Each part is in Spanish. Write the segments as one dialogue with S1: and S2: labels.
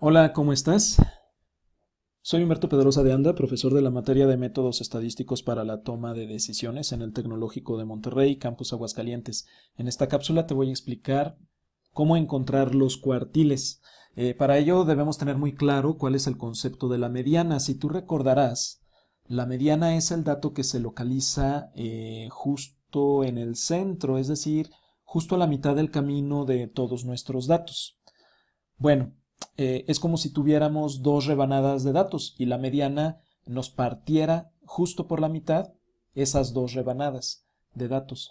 S1: Hola, ¿cómo estás? Soy Humberto Pedrosa de Anda, profesor de la materia de métodos estadísticos para la toma de decisiones en el Tecnológico de Monterrey, Campus Aguascalientes. En esta cápsula te voy a explicar cómo encontrar los cuartiles. Eh, para ello debemos tener muy claro cuál es el concepto de la mediana. Si tú recordarás, la mediana es el dato que se localiza eh, justo en el centro, es decir, justo a la mitad del camino de todos nuestros datos. Bueno, eh, es como si tuviéramos dos rebanadas de datos y la mediana nos partiera justo por la mitad esas dos rebanadas de datos.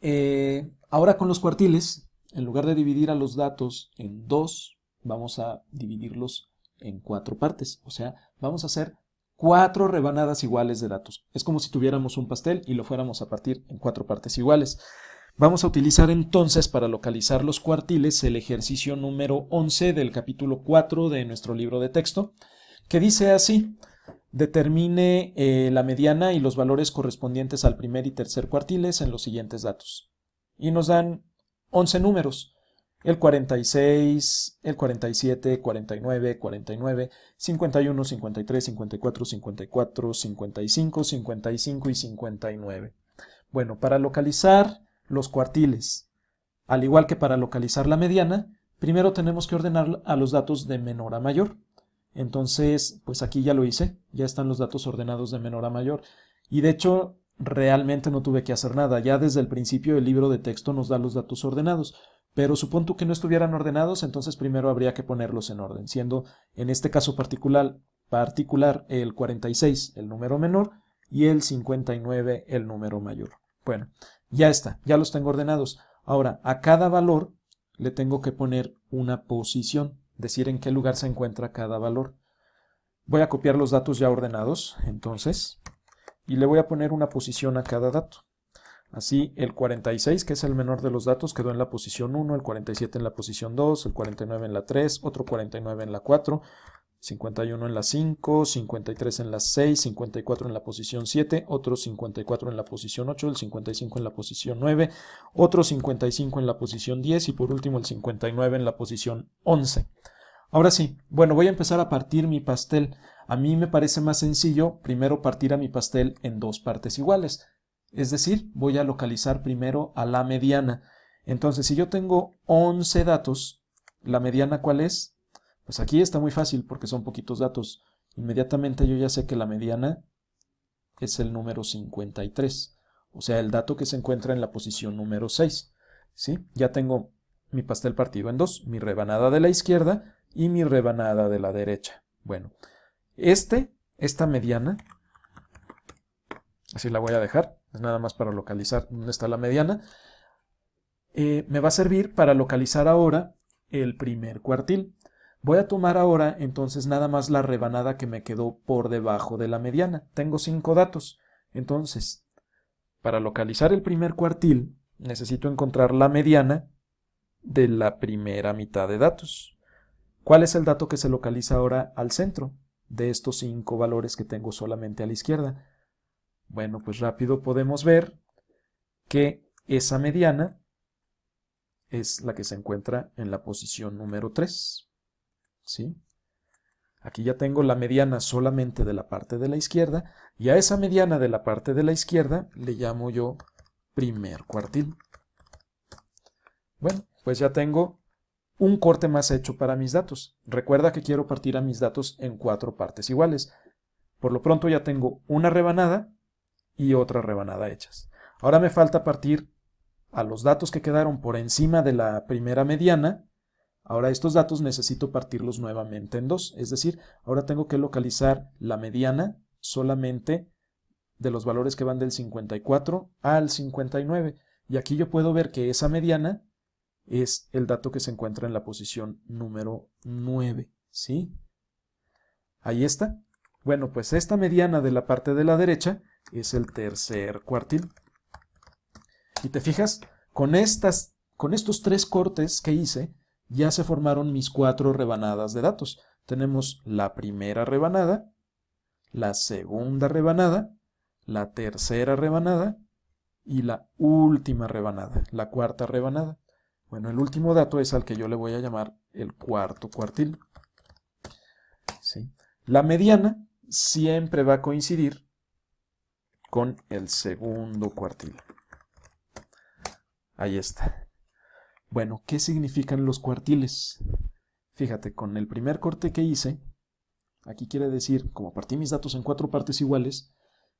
S1: Eh, ahora con los cuartiles, en lugar de dividir a los datos en dos, vamos a dividirlos en cuatro partes. O sea, vamos a hacer cuatro rebanadas iguales de datos. Es como si tuviéramos un pastel y lo fuéramos a partir en cuatro partes iguales. Vamos a utilizar entonces para localizar los cuartiles el ejercicio número 11 del capítulo 4 de nuestro libro de texto, que dice así, determine eh, la mediana y los valores correspondientes al primer y tercer cuartiles en los siguientes datos. Y nos dan 11 números, el 46, el 47, 49, 49, 51, 53, 54, 54, 55, 55 y 59. Bueno, para localizar los cuartiles. Al igual que para localizar la mediana, primero tenemos que ordenar a los datos de menor a mayor. Entonces, pues aquí ya lo hice, ya están los datos ordenados de menor a mayor. Y de hecho, realmente no tuve que hacer nada, ya desde el principio el libro de texto nos da los datos ordenados. Pero supón tú que no estuvieran ordenados, entonces primero habría que ponerlos en orden, siendo en este caso particular, particular el 46 el número menor y el 59 el número mayor. Bueno, ya está, ya los tengo ordenados. Ahora, a cada valor le tengo que poner una posición, decir en qué lugar se encuentra cada valor. Voy a copiar los datos ya ordenados, entonces, y le voy a poner una posición a cada dato. Así, el 46, que es el menor de los datos, quedó en la posición 1, el 47 en la posición 2, el 49 en la 3, otro 49 en la 4, 51 en la 5, 53 en la 6, 54 en la posición 7, otro 54 en la posición 8, el 55 en la posición 9, otro 55 en la posición 10 y por último el 59 en la posición 11. Ahora sí, bueno, voy a empezar a partir mi pastel. A mí me parece más sencillo primero partir a mi pastel en dos partes iguales. Es decir, voy a localizar primero a la mediana. Entonces, si yo tengo 11 datos, ¿la mediana cuál es? Pues aquí está muy fácil porque son poquitos datos. Inmediatamente yo ya sé que la mediana es el número 53, o sea, el dato que se encuentra en la posición número 6. ¿sí? Ya tengo mi pastel partido en dos, mi rebanada de la izquierda y mi rebanada de la derecha. Bueno, este, esta mediana, así la voy a dejar, es nada más para localizar dónde está la mediana, eh, me va a servir para localizar ahora el primer cuartil. Voy a tomar ahora entonces nada más la rebanada que me quedó por debajo de la mediana. Tengo cinco datos. Entonces, para localizar el primer cuartil, necesito encontrar la mediana de la primera mitad de datos. ¿Cuál es el dato que se localiza ahora al centro de estos cinco valores que tengo solamente a la izquierda? Bueno, pues rápido podemos ver que esa mediana es la que se encuentra en la posición número 3. ¿sí? Aquí ya tengo la mediana solamente de la parte de la izquierda y a esa mediana de la parte de la izquierda le llamo yo primer cuartil. Bueno, pues ya tengo un corte más hecho para mis datos. Recuerda que quiero partir a mis datos en cuatro partes iguales. Por lo pronto ya tengo una rebanada y otra rebanada hechas. Ahora me falta partir a los datos que quedaron por encima de la primera mediana Ahora estos datos necesito partirlos nuevamente en dos, es decir, ahora tengo que localizar la mediana solamente de los valores que van del 54 al 59. Y aquí yo puedo ver que esa mediana es el dato que se encuentra en la posición número 9, ¿sí? Ahí está. Bueno, pues esta mediana de la parte de la derecha es el tercer cuartil. Y te fijas, con, estas, con estos tres cortes que hice, ya se formaron mis cuatro rebanadas de datos. Tenemos la primera rebanada, la segunda rebanada, la tercera rebanada y la última rebanada, la cuarta rebanada. Bueno, el último dato es al que yo le voy a llamar el cuarto cuartil. La mediana siempre va a coincidir con el segundo cuartil. Ahí está. Bueno, ¿qué significan los cuartiles? Fíjate, con el primer corte que hice, aquí quiere decir, como partí mis datos en cuatro partes iguales,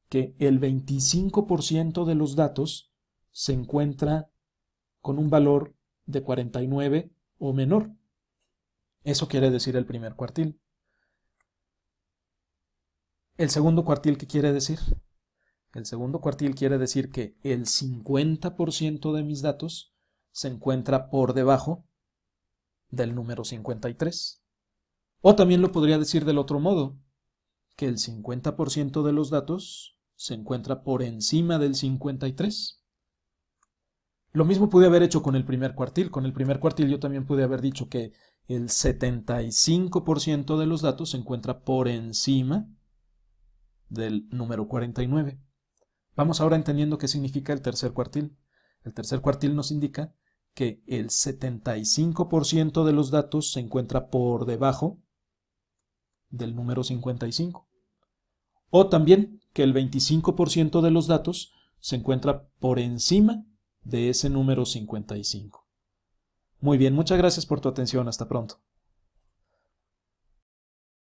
S1: que el 25% de los datos se encuentra con un valor de 49 o menor. Eso quiere decir el primer cuartil. ¿El segundo cuartil qué quiere decir? El segundo cuartil quiere decir que el 50% de mis datos se encuentra por debajo del número 53. O también lo podría decir del otro modo, que el 50% de los datos se encuentra por encima del 53. Lo mismo pude haber hecho con el primer cuartil. Con el primer cuartil yo también pude haber dicho que el 75% de los datos se encuentra por encima del número 49. Vamos ahora entendiendo qué significa el tercer cuartil. El tercer cuartil nos indica que el 75% de los datos se encuentra por debajo del número 55. O también que el 25% de los datos se encuentra por encima de ese número 55. Muy bien, muchas gracias por tu atención. Hasta pronto.